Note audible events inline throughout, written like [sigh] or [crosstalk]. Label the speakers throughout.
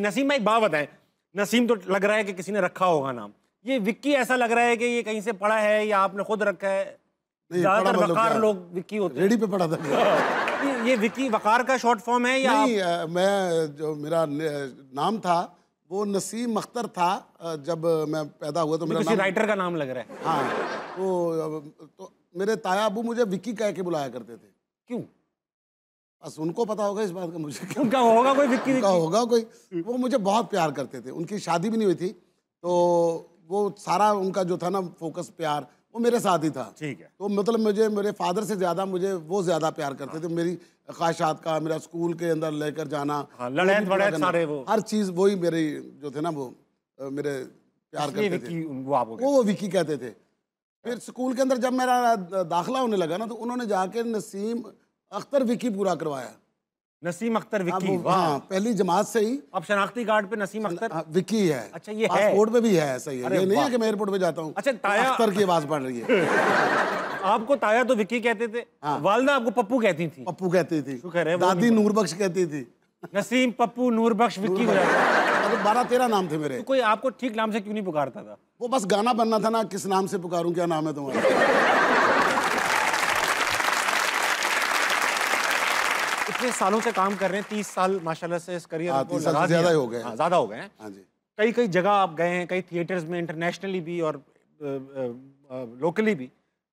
Speaker 1: नसीम भाई बात बताएं नसीम तो लग रहा है कि किसी ने रखा होगा नाम ये विक्की ऐसा लग रहा है कि ये कहीं से पढ़ा है या आपने खुद रखा है ज्यादातर मतलब वकार लोग विक्की होते रेडी पे
Speaker 2: पढ़ा था
Speaker 1: [laughs] ये विक्की वकार का शॉर्ट फॉर्म है या नहीं आप... मैं जो मेरा
Speaker 2: नाम था वो नसीम अख्तर था जब मैं पैदा हुआ तो मेरा नाम... राइटर
Speaker 1: का नाम लग रहा है हाँ
Speaker 2: तो, तो मेरे ताया अबू मुझे विक्की कह के बुलाया करते थे क्यों बस उनको पता होगा इस बात का मुझे उनका होगा कोई विक्की उनका होगा कोई वो मुझे बहुत प्यार करते थे उनकी शादी भी नहीं हुई थी तो वो सारा उनका जो था ना फोकस प्यार वो मेरे साथ ही था ठीक है तो मतलब मुझे मेरे फादर से ज़्यादा मुझे वो ज़्यादा प्यार करते थे मेरी ख्वाहिशात का मेरा स्कूल के अंदर लेकर जाना हाँ, लड़ैत सारे वो हर चीज़ वही मेरी जो थे ना वो मेरे प्यार करते थे वो विक्की कहते थे फिर स्कूल के अंदर जब मेरा दाखिला होने लगा ना तो उन्होंने जाके नसीम अख्तर विकी पूरा करवाया नसीम अख्तर विकी हाँ पहली जमात से ही अब शनाख्ती
Speaker 1: कार्ड पे नसीम अख्तर हाँ, विकी है अच्छा ये पासपोर्ट पे भी है सही है ये नहीं है कि मैं एयरपोर्ट पे जाता हूँ अच्छा ताया अख्तर की आवाज पड़ रही है [laughs] आपको ताया तो विकी कहते थे हाँ। वालदा आपको पप्पू कहती थी पप्पू कहती थी शुक्र है दादी नूरबख्श कहती थी नसीम पप्पू नूरबख्श विक्की हो
Speaker 2: जाता बारह तेरह नाम थे मेरे तो कोई आपको ठीक नाम से क्यों नहीं पुकारता था वो बस गाना बनना था ना किस
Speaker 1: नाम से पुकारूं क्या नाम है तुम्हारा इतने सालों से काम कर रहे हैं तीस साल माशाल्लाह से इस करियर हाँ, साल ज्यादा हो गए हाँ, ज्यादा हो गए हैं हाँ कई कई जगह आप गए हैं कई थिएटर्स में इंटरनेशनली भी और लोकली भी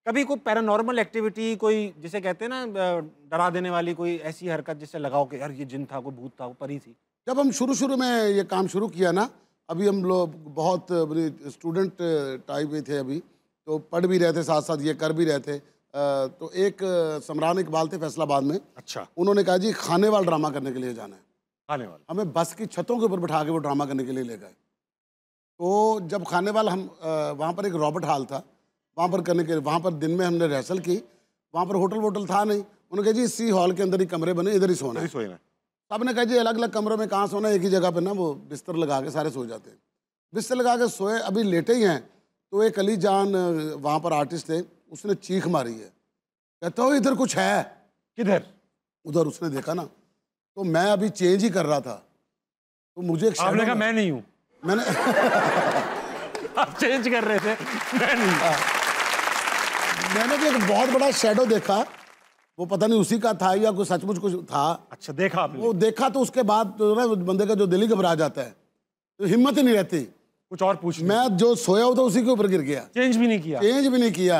Speaker 1: कभी कोई पैरानॉर्मल एक्टिविटी कोई जिसे कहते हैं ना डरा देने वाली कोई ऐसी हरकत जिससे लगाओ कि यार ये जिन था कोई भूत था वो परी थी
Speaker 2: जब हम शुरू शुरू में ये काम शुरू किया ना अभी हम लोग बहुत स्टूडेंट टाइप में थे अभी तो पढ़ भी रहे थे साथ साथ ये कर भी रहे थे तो एक समरान इकबाल थे फैसलाबाद में अच्छा उन्होंने कहा जी खाने वाला ड्रामा करने के लिए जाना है खाने वाला हमें बस की छतों के ऊपर बैठा के वो ड्रामा करने के लिए ले गए तो जब खाने वाला हम वहाँ पर एक रॉबर्ट हॉल था वहाँ पर करने के वहाँ पर दिन में हमने रिहर्सल की वहाँ पर होटल वोटल था नहीं उन्होंने कहा जी सी हॉल के अंदर ही कमरे बने इधर ही सोना सोना सब ने कहा जी अलग अलग कमरों में कहाँ सोना एक ही जगह पर ना वो बिस्तर लगा के सारे सो जाते हैं बिस्तर लगा के सोए अभी लेटे ही हैं तो एक अली जान वहाँ पर आर्टिस्ट थे उसने चीख मारी है कहता हो इधर कुछ है किधर उधर उसने देखा ना तो मैं अभी चेंज ही कर रहा था तो मुझे एक आपने कहा मैं नहीं हूँ मैंने [laughs] आप चेंज कर रहे थे मैं नहीं आ, हाँ। मैंने भी एक बहुत बड़ा शेडो देखा वो पता नहीं उसी का था या कुछ सचमुच कुछ था अच्छा देखा आपने वो देखा तो उसके बाद तो ना बंदे का जो दिल ही घबरा जाता है तो हिम्मत ही नहीं रहती कुछ और पूछ मैं जो सोया हुआ उसी के ऊपर गिर गया चेंज भी नहीं किया चेंज भी नहीं किया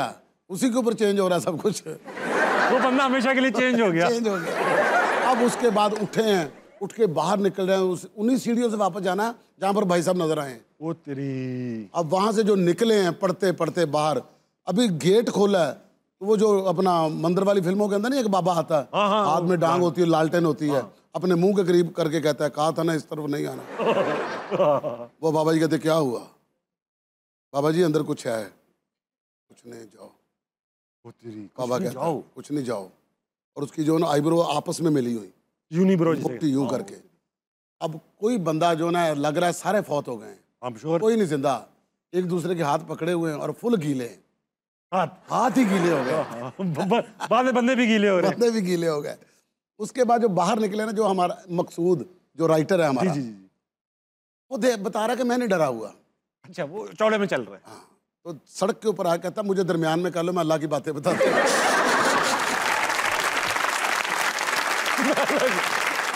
Speaker 2: उसी के ऊपर चेंज हो रहा सब कुछ वो बंदा हमेशा के लिए चेंज हो गया चेंज हो
Speaker 1: गया
Speaker 2: अब उसके बाद उठे हैं उठ के बाहर निकल रहे हैं उस उन्हीं सीढ़ियों से वापस जाना जहाँ पर भाई साहब नजर आए वो तेरी अब वहां से जो निकले हैं पढ़ते पढ़ते बाहर अभी गेट खोला है तो वो जो अपना मंदिर वाली फिल्मों के अंदर नहीं एक बाबा आता है हाँ, हाँ, हाथ में हाँ। डांग होती है लालटेन होती है अपने मुंह के करीब करके कहता है कहा था ना इस तरफ नहीं आना [laughs] [laughs] वो बाबा जी कहते क्या हुआ बाबा जी अंदर कुछ है कुछ नहीं जाओ बाबा कहते जाओ कुछ नहीं जाओ और उसकी जो ना आईब्रो आपस में मिली हुई यूनिब्रो यू हाँ। करके अब कोई बंदा जो ना लग रहा है सारे फौत हो गए कोई नहीं जिंदा एक दूसरे के हाथ पकड़े हुए हैं और फुल गीले हैं हाथ हाथ ही गीले हो
Speaker 1: गए
Speaker 2: [laughs] बाद में बंदे भी गीले हो रहे बंदे भी गीले हो गए उसके बाद जो बाहर निकले ना जो हमारा मकसूद जो राइटर है हमारा जी जी जी वो दे बता रहा कि मैं नहीं डरा हुआ अच्छा वो चौड़े में चल रहे हाँ तो सड़क के ऊपर आया कहता मुझे दरमियान में कर लो मैं अल्लाह की बातें बताता [laughs]